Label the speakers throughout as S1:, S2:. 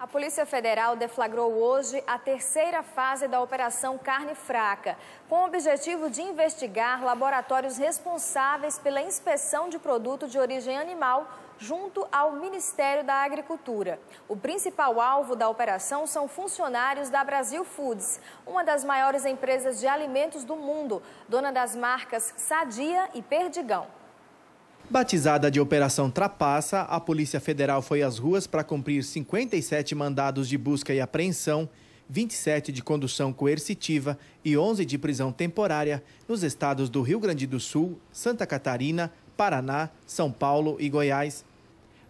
S1: A Polícia Federal deflagrou hoje a terceira fase da Operação Carne Fraca, com o objetivo de investigar laboratórios responsáveis pela inspeção de produto de origem animal junto ao Ministério da Agricultura. O principal alvo da operação são funcionários da Brasil Foods, uma das maiores empresas de alimentos do mundo, dona das marcas Sadia e Perdigão.
S2: Batizada de Operação Trapaça, a Polícia Federal foi às ruas para cumprir 57 mandados de busca e apreensão, 27 de condução coercitiva e 11 de prisão temporária nos estados do Rio Grande do Sul, Santa Catarina, Paraná, São Paulo e Goiás.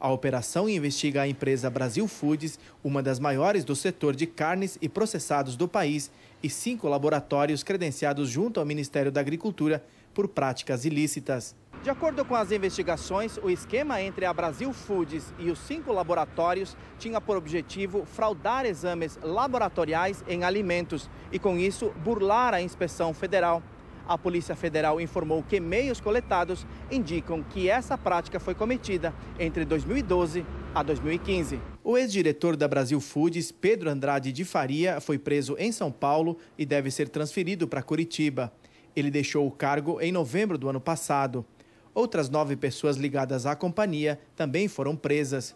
S2: A operação investiga a empresa Brasil Foods, uma das maiores do setor de carnes e processados do país, e cinco laboratórios credenciados junto ao Ministério da Agricultura por práticas ilícitas. De acordo com as investigações, o esquema entre a Brasil Foods e os cinco laboratórios tinha por objetivo fraudar exames laboratoriais em alimentos e, com isso, burlar a inspeção federal. A Polícia Federal informou que meios coletados indicam que essa prática foi cometida entre 2012 a 2015. O ex-diretor da Brasil Foods, Pedro Andrade de Faria, foi preso em São Paulo e deve ser transferido para Curitiba. Ele deixou o cargo em novembro do ano passado. Outras nove pessoas ligadas à companhia também foram presas.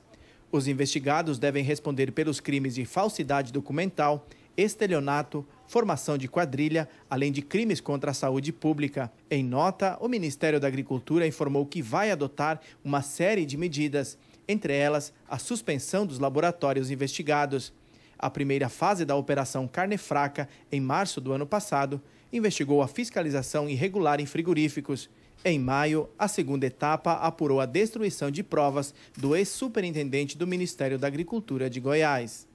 S2: Os investigados devem responder pelos crimes de falsidade documental, estelionato, formação de quadrilha, além de crimes contra a saúde pública. Em nota, o Ministério da Agricultura informou que vai adotar uma série de medidas, entre elas a suspensão dos laboratórios investigados. A primeira fase da Operação Carne Fraca, em março do ano passado, investigou a fiscalização irregular em frigoríficos. Em maio, a segunda etapa apurou a destruição de provas do ex-superintendente do Ministério da Agricultura de Goiás.